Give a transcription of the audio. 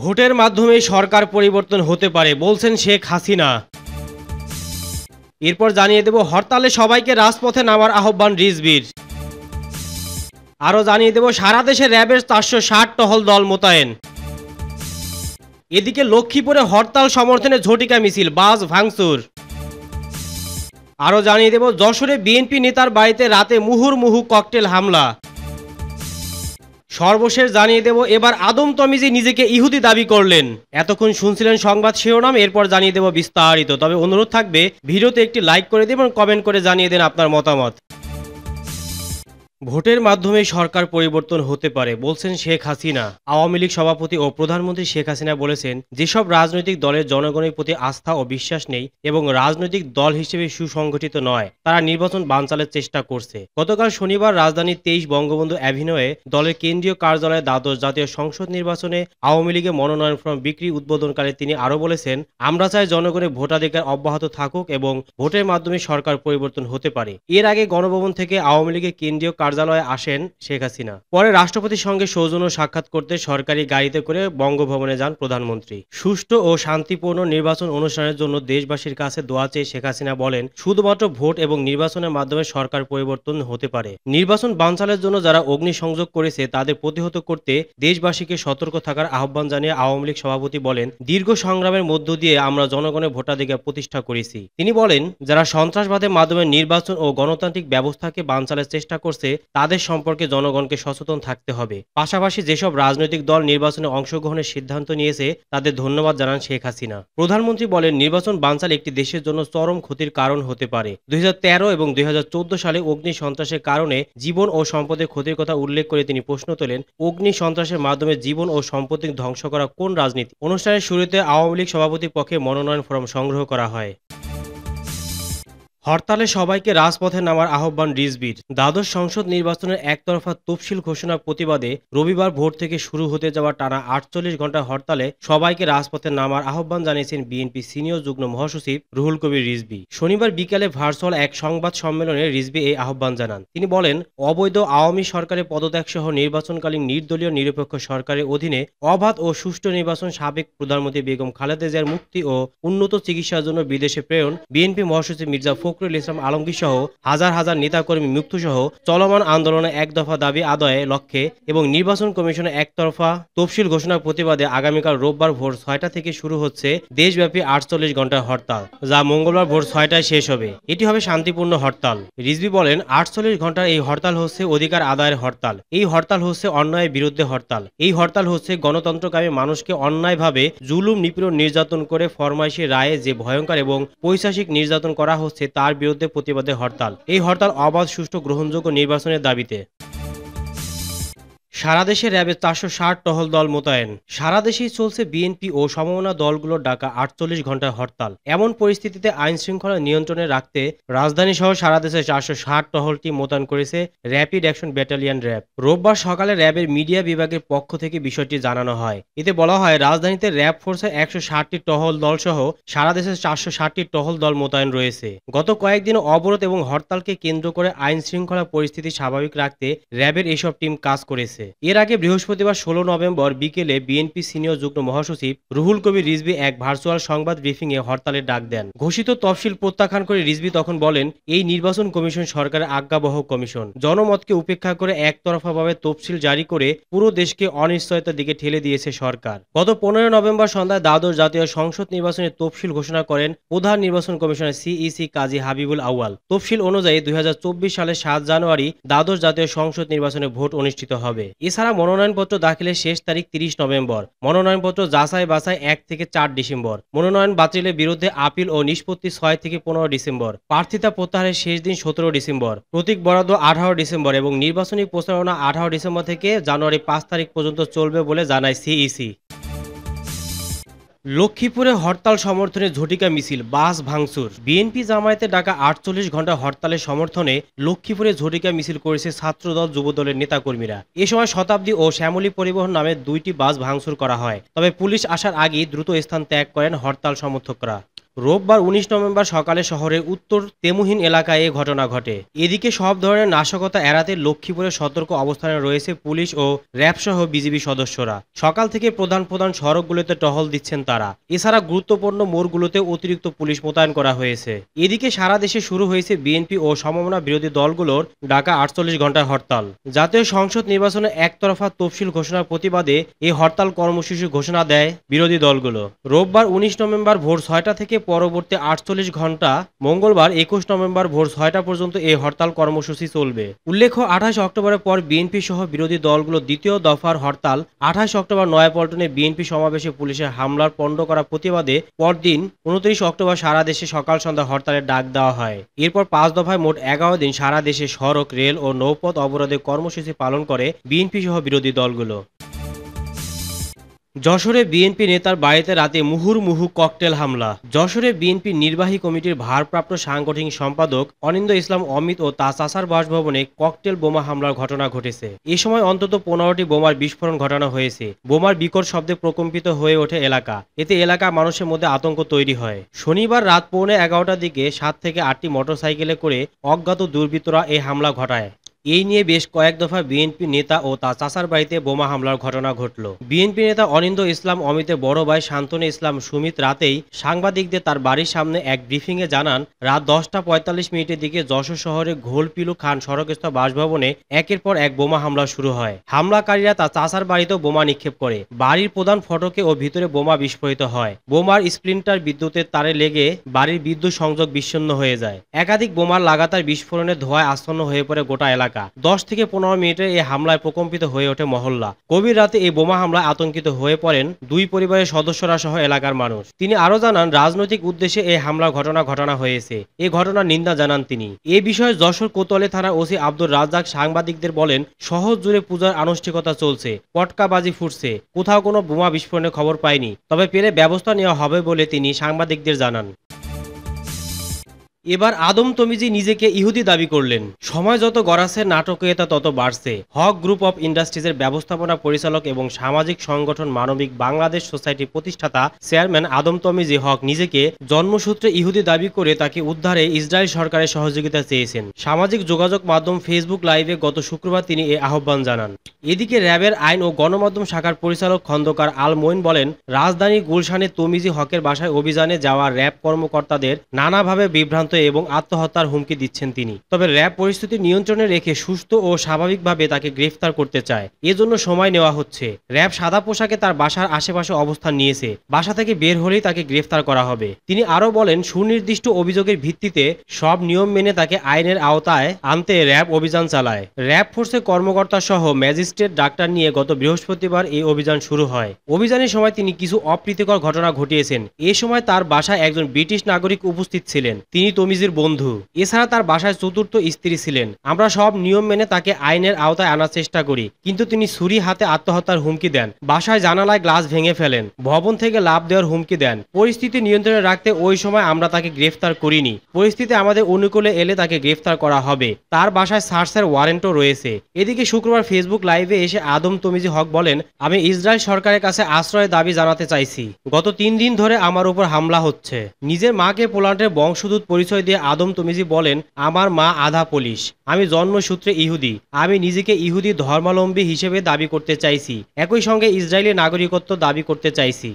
ভোটের মাধ্যমে সরকার পরিবর্তন হতে পারে বলছেন শেখ হাসিনা এরপর জানিয়ে দেব হরতালে সবাইকে রাজপথে নামার আহ্বান রিজবির আরও জানিয়ে দেব সারা দেশে র্যাবের চারশো ষাট টহল দল মোতায়েন এদিকে লক্ষ্মীপুরে হরতাল সমর্থনে ঝটিকা মিছিল বাস ভাঙসুর আরও জানিয়ে দেব যশোরে বিএনপি নেতার বাড়িতে রাতে মুহুর মুহু ককটেল হামলা সর্বশেষ জানিয়ে দেব এবার আদম তমিজি নিজেকে ইহুদি দাবি করলেন এতক্ষণ শুনছিলেন সংবাদ শিরোনাম এরপর জানিয়ে দেব বিস্তারিত তবে অনুরোধ থাকবে ভিডিওতে একটি লাইক করে এবং কমেন্ট করে জানিয়ে দেন আপনার মতামত ভোটের মাধ্যমে সরকার পরিবর্তন হতে পারে বলছেন শেখ হাসিনা আওয়ামী লীগ সভাপতি ও প্রধানমন্ত্রী শেখ হাসিনা বলেছেন যেসব রাজনৈতিক দলের জনগণের প্রতি আস্থা ও বিশ্বাস নেই এবং রাজনৈতিক দল হিসেবে সুসংগঠিত নয় তারা নির্বাচন বানচালের চেষ্টা করছে গতকাল শনিবার রাজধানীর তেইশ বঙ্গবন্ধু অ্যাভিনয়ে দলের কেন্দ্রীয় কার্যালয়ে দ্বাদশ জাতীয় সংসদ নির্বাচনে আওয়ামী লীগের মনোনয়ন ফর্ম বিক্রি উদ্বোধনকালে তিনি আরও বলেছেন আমরা চাই জনগণের ভোটাধিকার অব্যাহত থাকুক এবং ভোটের মাধ্যমে সরকার পরিবর্তন হতে পারে এর আগে গণভবন থেকে আওয়ামী লীগের কেন্দ্রীয় কার্যালয়ে আসেন শেখ হাসিনা পরে রাষ্ট্রপতির সঙ্গে সৌজন্য সাক্ষাৎ করতে সরকারি গাড়িতে করে বঙ্গভবনে যান প্রধানমন্ত্রী সুষ্ঠু ও শান্তিপূর্ণ নির্বাচন অনুষ্ঠানের জন্য দেশবাসীর কাছে দোয়া চেয়ে শেখ হাসিনা বলেন শুধুমাত্র ভোট এবং নির্বাচনের মাধ্যমে সরকার পরিবর্তন হতে পারে নির্বাচন বানচালের জন্য যারা অগ্নি সংযোগ করেছে তাদের প্রতিহত করতে দেশবাসীকে সতর্ক থাকার আহ্বান জানিয়ে আওয়ামী লীগ সভাপতি বলেন দীর্ঘ সংগ্রামের মধ্য দিয়ে আমরা জনগণের ভোটাধিকার প্রতিষ্ঠা করেছি তিনি বলেন যারা সন্ত্রাসবাদের মাধ্যমে নির্বাচন ও গণতান্ত্রিক ব্যবস্থাকে বানচালের চেষ্টা করছে তাদের সম্পর্কে জনগণকে সচেতন থাকতে হবে পাশাপাশি যেসব রাজনৈতিক দল নির্বাচনে অংশগ্রহণের সিদ্ধান্ত নিয়েছে তাদের ধন্যবাদ জানান শেখ হাসিনা প্রধানমন্ত্রী বলেন নির্বাচন বানচাল একটি দেশের জন্য চরম ক্ষতির কারণ হতে পারে দুই এবং দুই সালে অগ্নি সন্ত্রাসের কারণে জীবন ও সম্পদের ক্ষতির কথা উল্লেখ করে তিনি প্রশ্ন তোলেন অগ্নি সন্ত্রাসের মাধ্যমে জীবন ও সম্পত্তি ধ্বংস করা কোন রাজনীতি অনুষ্ঠানের শুরুতে আওয়ামী লীগ সভাপতির পক্ষে মনোনয়ন ফরম সংগ্রহ করা হয় হরতালে সবাইকে রাজপথে নামার আহ্বান রিজবির দ্বাদশ সংসদ নির্বাচনের একতরফা তফসিল ঘোষণার প্রতিবাদে রবিবার ভোর থেকে শুরু হতে যাওয়া টানা আটচল্লিশ ঘন্টা হরতালে সবাইকে রাজপথে নামার আহ্বান জানিয়েছেন বিএনপি সিনিয়র যুগ্ম মহাসচিব রুহুল কবির রিজবি শনিবার বিকালে ভার্চুয়াল এক সংবাদ সম্মেলনে রিজবি এই আহ্বান জানান তিনি বলেন অবৈধ আওয়ামী সরকারের পদত্যাগ সহ নির্বাচনকালীন নির্দলীয় নিরপেক্ষ সরকারের অধীনে অবাধ ও সুষ্ঠু নির্বাচন সাবেক প্রধানমন্ত্রী বেগম খালেদা জিয়ার মুক্তি ও উন্নত চিকিৎসার জন্য বিদেশে প্রেরণ বিএনপি মহাসচিব মির্জা ফখরুল ইসলাম আলমগীর সহ হাজার হাজার নেতাকর্মী মৃত্যু সহ চলমান আন্দোলনে এক দফা দাবি আদায়ে লক্ষ্যে এবং নির্বাচন কমিশনে একতরফা তফসিল ঘোষণার প্রতিবাদে আগামীকাল রোববার ভোর ছয়টা থেকে শুরু হচ্ছে দেশব্যাপী আটচল্লিশ ঘন্টার হরতাল যা মঙ্গলবার ভোর ছয়টায় শেষ হবে এটি হবে শান্তিপূর্ণ হরতাল রিজবি বলেন আটচল্লিশ ঘন্টার এই হরতাল হচ্ছে অধিকার আদায়ের হরতাল এই হরতাল হচ্ছে অন্যায়ের বিরুদ্ধে হরতাল এই হরতাল হচ্ছে গণতন্ত্রকামী মানুষকে অন্যায়ভাবে জুলুম নিপীড়ন নির্যাতন করে ফরমাইশি রায়ে যে ভয়ঙ্কর এবং পৈশাসিক নির্যাতন করা হচ্ছে তা তার বিরুদ্ধে প্রতিবাদে হরতাল এই হরতাল অবাধ সুষ্ঠু গ্রহণযোগ্য নির্বাচনের দাবিতে সারা দেশে র্যাবের চারশো ষাট টহল দল মোতায়েন সারা দেশেই চলছে বিএনপি ও সমমনা দলগুলোর ডাকা আটচল্লিশ ঘন্টার হরতাল এমন পরিস্থিতিতে আইন শৃঙ্খলা নিয়ন্ত্রণে রাখতে রাজধানী সহ সারা দেশে চারশো ষাট টহলটি মোতায়েন করেছে র্যাপিড অ্যাকশন ব্যাটালিয়ন র্যাব রোববার সকালে র্যাবের মিডিয়া বিভাগের পক্ষ থেকে বিষয়টি জানানো হয় এতে বলা হয় রাজধানীতে র্যাব ফোর্সে একশো ষাটটি টহল দল সহ সারা দেশে চারশো ষাটটি টহল দল মোতায়েন রয়েছে গত কয়েকদিন অবরোধ এবং হরতালকে কেন্দ্র করে আইন শৃঙ্খলা পরিস্থিতি স্বাভাবিক রাখতে র্যাবের এসব টিম কাজ করেছে হয়েছে এর আগে বৃহস্পতিবার ষোলো নভেম্বর বিকেলে বিএনপি সিনিয়র যুগ্ম মহাসচিব রুহুল কবির রিজবি এক ভার্চুয়াল সংবাদ ব্রিফিংয়ে হরতালের ডাক দেন ঘোষিত তফসিল প্রত্যাখ্যান করে রিজবি তখন বলেন এই নির্বাচন কমিশন সরকারের আজ্ঞাবহ কমিশন জনমতকে উপেক্ষা করে একতরফাভাবে তফসিল জারি করে পুরো দেশকে অনিশ্চয়তার দিকে ঠেলে দিয়েছে সরকার গত পনেরো নভেম্বর সন্ধ্যায় দ্বাদশ জাতীয় সংসদ নির্বাচনে তফসিল ঘোষণা করেন প্রধান নির্বাচন কমিশনার সিইসি কাজী হাবিবুল আউয়াল তফসিল অনুযায়ী দুই সালের সাত জানুয়ারি দ্বাদশ জাতীয় সংসদ নির্বাচনে ভোট অনুষ্ঠিত হবে এছাড়া মনোনয়নপত্র দাখিলের শেষ তারিখ তিরিশ নভেম্বর মনোনয়নপত্র যাচাই বাছাই এক থেকে চার ডিসেম্বর মনোনয়ন বাতিলের বিরুদ্ধে আপিল ও নিষ্পত্তি ছয় থেকে পনেরো ডিসেম্বর প্রার্থিতা প্রত্যাহারের শেষ দিন সতেরো ডিসেম্বর প্রতীক বরাদ্দ আঠারো ডিসেম্বর এবং নির্বাচনী প্রচারণা আঠারো ডিসেম্বর থেকে জানুয়ারি পাঁচ তারিখ পর্যন্ত চলবে বলে জানায় সিইসি লক্ষ্মীপুরে হরতাল সমর্থনে ঝটিকা মিছিল বাস ভাঙচুর বিএনপি জামায়াতে ডাকা আটচল্লিশ ঘন্টা হরতালের সমর্থনে লক্ষ্মীপুরে ঝটিকা মিছিল করেছে ছাত্রদল যুবদলের নেতাকর্মীরা এ সময় শতাব্দী ও শ্যামলী পরিবহন নামে দুইটি বাস ভাঙচুর করা হয় তবে পুলিশ আসার আগেই দ্রুত স্থান ত্যাগ করেন হরতাল সমর্থকরা রোববার উনিশ নভেম্বর সকালে শহরের উত্তর তেমুহীন এলাকায় এ ঘটনা ঘটে এদিকে সব ধরনের নাশকতা এড়াতে লক্ষ্মীপুরে সতর্ক অবস্থানে রয়েছে পুলিশ ও র্যাব সহ বিজিবি সদস্যরা সকাল থেকে প্রধান প্রধান সড়কগুলোতে টহল দিচ্ছেন তারা এছাড়া গুরুত্বপূর্ণ মোড়গুলোতে অতিরিক্ত পুলিশ মোতায়েন করা হয়েছে এদিকে সারা দেশে শুরু হয়েছে বিএনপি ও সমমনা বিরোধী দলগুলোর ডাকা আটচল্লিশ ঘন্টার হরতাল জাতীয় সংসদ নির্বাচনে একতরফা তফসিল ঘোষণার প্রতিবাদে এই হরতাল কর্মসূচি ঘোষণা দেয় বিরোধী দলগুলো রোববার উনিশ নভেম্বর ভোর ছয়টা থেকে পরবর্তী আটচল্লিশ ঘন্টা মঙ্গলবার একুশ নভেম্বর ভোর ছয়টা পর্যন্ত এই হরতাল কর্মসূচি চলবে উল্লেখ্য আঠাশ অক্টোবরের পর বিএনপি সহ বিরোধী দলগুলো দ্বিতীয় দফার হরতাল আঠাশ অক্টোবর নয়াপল্টনে বিএনপি সমাবেশে পুলিশের হামলার পণ্ড করা প্রতিবাদে পরদিন উনত্রিশ অক্টোবর সারা দেশে সকাল সন্ধ্যা হরতালের ডাক দেওয়া হয় এরপর পাঁচ দফায় মোট এগারো দিন সারা দেশে সড়ক রেল ও নৌপথ অবরোধে কর্মসূচি পালন করে বিএনপি সহ বিরোধী দলগুলো যশোরে বিএনপি নেতার বাড়িতে রাতে মুহুর্মুহু ককটেল হামলা যশোরে বিএনপি নির্বাহী কমিটির ভারপ্রাপ্ত সাংগঠনিক সম্পাদক অনিন্দ ইসলাম অমিত ও তা চাষার বাসভবনে ককটেল বোমা হামলার ঘটনা ঘটেছে এ সময় অন্তত পনেরোটি বোমার বিস্ফোরণ ঘটানো হয়েছে বোমার বিকট শব্দে প্রকম্পিত হয়ে ওঠে এলাকা এতে এলাকা মানুষের মধ্যে আতঙ্ক তৈরি হয় শনিবার রাত পৌনে এগারোটার দিকে সাত থেকে আটটি মোটরসাইকেলে করে অজ্ঞাত দুর্বৃত্তরা এই হামলা ঘটায় এই নিয়ে বেশ কয়েক দফা বিএনপি নেতা ও তার চাচার বাড়িতে বোমা হামলার ঘটনা ঘটল বিএনপি নেতা অনিন্দ ইসলাম অমিতের বড় ভাই শান্তনু ইসলাম সুমিত রাতেই সাংবাদিকদের তার বাড়ির সামনে এক ব্রিফিংয়ে জানান রাত দশটা পঁয়তাল্লিশ মিনিটের দিকে যশোর শহরে ঘোলপিলু খান সড়কস্থ বাসভবনে একের পর এক বোমা হামলা শুরু হয় হামলাকারীরা তার চাচার বাড়িতেও বোমা নিক্ষেপ করে বাড়ির প্রধান ফটকে ও ভিতরে বোমা বিস্ফোরিত হয় বোমার স্প্লিন্টার বিদ্যুতের তারে লেগে বাড়ির বিদ্যুৎ সংযোগ বিচ্ছিন্ন হয়ে যায় একাধিক বোমার লাগাতার বিস্ফোরণে ধোয়ায় আচ্ছন্ন হয়ে পড়ে গোটা এলাকা এলাকা দশ থেকে পনেরো মিনিটে এই হামলায় প্রকম্পিত হয়ে ওঠে মহল্লা গভীর রাতে এই বোমা হামলায় আতঙ্কিত হয়ে পড়েন দুই পরিবারের সদস্যরা সহ এলাকার মানুষ তিনি আরো জানান রাজনৈতিক উদ্দেশ্যে এই হামলা ঘটনা ঘটনা হয়েছে এ ঘটনা নিন্দা জানান তিনি এ বিষয়ে যশোর কোতোয়ালি থানার ওসি আব্দুর রাজ্জাক সাংবাদিকদের বলেন সহজ জুড়ে পূজার আনুষ্ঠানিকতা চলছে পটকাবাজি ফুটছে কোথাও কোনো বোমা বিস্ফোরণের খবর পায়নি তবে পেলে ব্যবস্থা নেওয়া হবে বলে তিনি সাংবাদিকদের জানান এবার আদম তমিজি নিজেকে ইহুদি দাবি করলেন সময় যত গড়াচ্ছে নাটকীয়তা তত বাড়ছে হক গ্রুপ অফ ইন্ডাস্ট্রিজের ব্যবস্থাপনা পরিচালক এবং সামাজিক সংগঠন মানবিক বাংলাদেশ সোসাইটি প্রতিষ্ঠাতা চেয়ারম্যান আদম তমিজি হক নিজেকে জন্মসূত্রে ইহুদি দাবি করে তাকে উদ্ধারে ইসরায়েল সরকারের সহযোগিতা চেয়েছেন সামাজিক যোগাযোগ মাধ্যম ফেসবুক লাইভে গত শুক্রবার তিনি এ আহ্বান জানান এদিকে র্যাবের আইন ও গণমাধ্যম শাখার পরিচালক খন্দকার আল মইন বলেন রাজধানী গুলশানে তমিজি হকের বাসায় অভিযানে যাওয়া র্যাব কর্মকর্তাদের নানাভাবে বিভ্রান্ত ব্যাহত এবং আত্মহত্যার হুমকি দিচ্ছেন তিনি তবে র্যাব পরিস্থিতি নিয়ন্ত্রণে রেখে সুস্থ ও স্বাভাবিকভাবে তাকে গ্রেফতার করতে চায় এজন্য সময় নেওয়া হচ্ছে র্যাব সাদা পোশাকে তার বাসার আশেপাশে অবস্থান নিয়েছে বাসা থেকে বের হলেই তাকে গ্রেফতার করা হবে তিনি আরও বলেন সুনির্দিষ্ট অভিযোগের ভিত্তিতে সব নিয়ম মেনে তাকে আইনের আওতায় আনতে র্যাব অভিযান চালায় র্যাব ফোর্সের কর্মকর্তা সহ ম্যাজিস্ট্রেট ডাক্তার নিয়ে গত বৃহস্পতিবার এই অভিযান শুরু হয় অভিযানের সময় তিনি কিছু অপ্রীতিকর ঘটনা ঘটিয়েছেন এ সময় তার বাসায় একজন ব্রিটিশ নাগরিক উপস্থিত ছিলেন তিনি তমিজির বন্ধু এছাড়া তার বাসায় চতুর্থ স্ত্রী ছিলেন আমরা সব নিয়ম মেনে তাকে আইনের আওতায় আনার চেষ্টা করি কিন্তু তিনি ছুরি হাতে আত্মহত্যার হুমকি দেন বাসায় জানালায় গ্লাস ভেঙে ফেলেন ভবন থেকে লাভ দেওয়ার হুমকি দেন পরিস্থিতি নিয়ন্ত্রণে রাখতে ওই সময় আমরা তাকে গ্রেফতার করিনি পরিস্থিতি আমাদের অনুকূলে এলে তাকে গ্রেফতার করা হবে তার বাসায় সার্সের ওয়ারেন্টও রয়েছে এদিকে শুক্রবার ফেসবুক লাইভে এসে আদম তমিজি হক বলেন আমি ইসরায়েল সরকারের কাছে আশ্রয় দাবি জানাতে চাইছি গত তিন দিন ধরে আমার উপর হামলা হচ্ছে নিজের মাকে পোল্যান্ডের বংশদূত পরিচয় পরিচয় দিয়ে আদম তুমিজি বলেন আমার মা আধা পুলিশ আমি জন্মসূত্রে ইহুদি আমি নিজেকে ইহুদি ধর্মাবলম্বী হিসেবে দাবি করতে চাইছি একই সঙ্গে ইসরায়েলি নাগরিকত্ব দাবি করতে চাইছি